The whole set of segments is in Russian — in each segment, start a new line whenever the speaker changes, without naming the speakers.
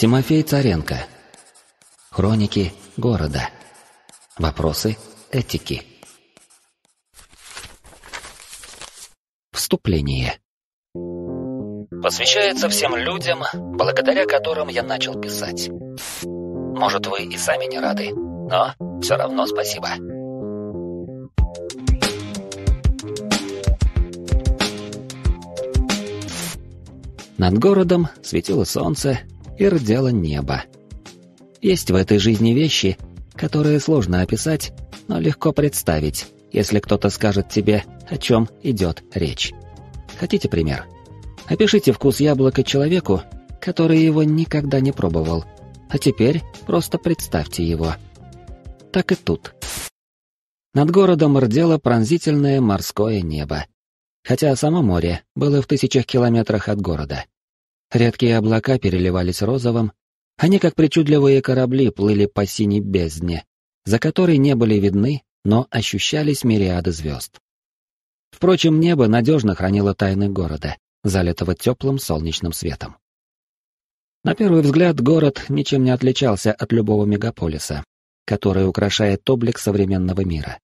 Тимофей Царенко. Хроники города. Вопросы этики. Вступление. Посвящается всем людям, благодаря которым я начал писать. Может, вы и сами не рады, но все равно спасибо. Над городом светило солнце, и рдело небо. Есть в этой жизни вещи, которые сложно описать, но легко представить, если кто-то скажет тебе, о чем идет речь. Хотите пример? Опишите вкус яблока человеку, который его никогда не пробовал, а теперь просто представьте его. Так и тут. Над городом рдело пронзительное морское небо, хотя само море было в тысячах километрах от города. Редкие облака переливались розовым. Они, как причудливые корабли, плыли по синей бездне, за которой не были видны, но ощущались мириады звезд. Впрочем, небо надежно хранило тайны города, залитого теплым солнечным светом. На первый взгляд город ничем не отличался от любого мегаполиса, который украшает облик современного мира.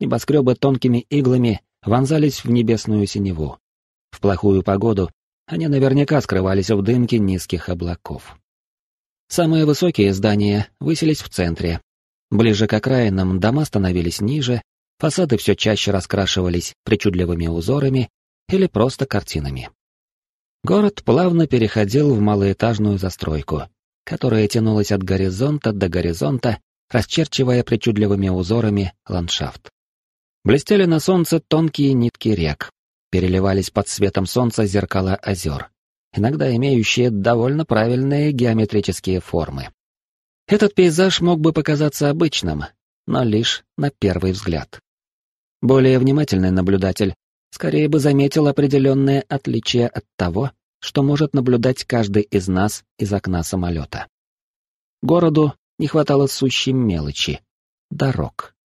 Небоскребы тонкими иглами вонзались в небесную синеву. В плохую погоду они наверняка скрывались в дымке низких облаков. Самые высокие здания высились в центре. Ближе к окраинам дома становились ниже, фасады все чаще раскрашивались причудливыми узорами или просто картинами. Город плавно переходил в малоэтажную застройку, которая тянулась от горизонта до горизонта, расчерчивая причудливыми узорами ландшафт. Блестели на солнце тонкие нитки рек, переливались под светом солнца зеркала озер, иногда имеющие довольно правильные геометрические формы. Этот пейзаж мог бы показаться обычным, но лишь на первый взгляд. Более внимательный наблюдатель скорее бы заметил определенное отличие от того, что может наблюдать каждый из нас из окна самолета. Городу не хватало сущей мелочи — дорог.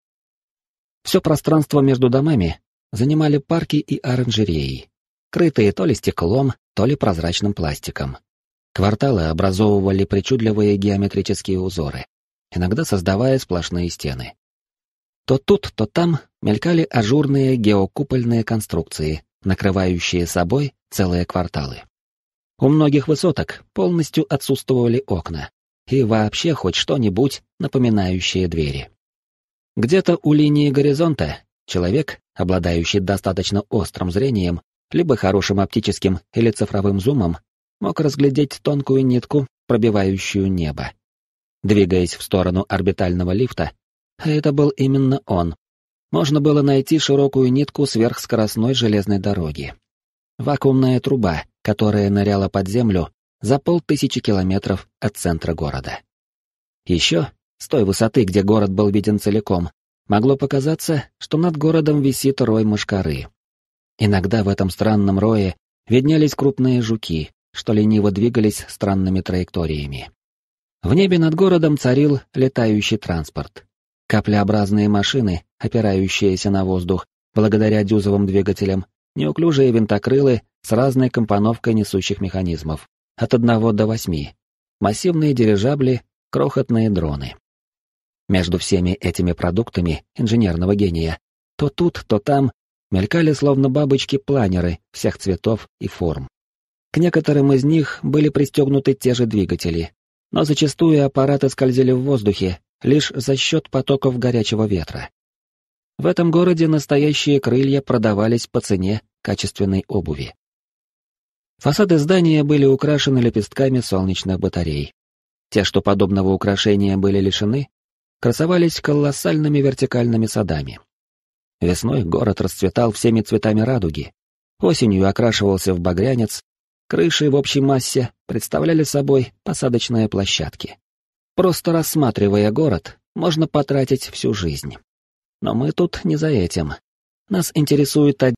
Все пространство между домами занимали парки и оранжереи, крытые то ли стеклом, то ли прозрачным пластиком. Кварталы образовывали причудливые геометрические узоры, иногда создавая сплошные стены. То тут, то там мелькали ажурные геокупольные конструкции, накрывающие собой целые кварталы. У многих высоток полностью отсутствовали окна и вообще хоть что-нибудь напоминающее двери. Где-то у линии горизонта человек, обладающий достаточно острым зрением, либо хорошим оптическим или цифровым зумом, мог разглядеть тонкую нитку, пробивающую небо. Двигаясь в сторону орбитального лифта, это был именно он, можно было найти широкую нитку сверхскоростной железной дороги. Вакуумная труба, которая ныряла под землю за полтысячи километров от центра города. Еще, с той высоты, где город был виден целиком, могло показаться, что над городом висит рой мышкары. Иногда в этом странном рое виднелись крупные жуки, что лениво двигались странными траекториями. В небе над городом царил летающий транспорт. Каплеобразные машины, опирающиеся на воздух, благодаря дюзовым двигателям, неуклюжие винтокрылы с разной компоновкой несущих механизмов, от одного до восьми, массивные дирижабли, крохотные дроны. Между всеми этими продуктами инженерного гения то тут, то там мелькали словно бабочки планеры всех цветов и форм. К некоторым из них были пристегнуты те же двигатели, но зачастую аппараты скользили в воздухе лишь за счет потоков горячего ветра. В этом городе настоящие крылья продавались по цене качественной обуви. Фасады здания были украшены лепестками солнечных батарей. Те, что подобного украшения были лишены, красовались колоссальными вертикальными садами. Весной город расцветал всеми цветами радуги, осенью окрашивался в багрянец, крыши в общей массе представляли собой посадочные площадки. Просто рассматривая город, можно потратить всю жизнь. Но мы тут не за этим. Нас интересует один.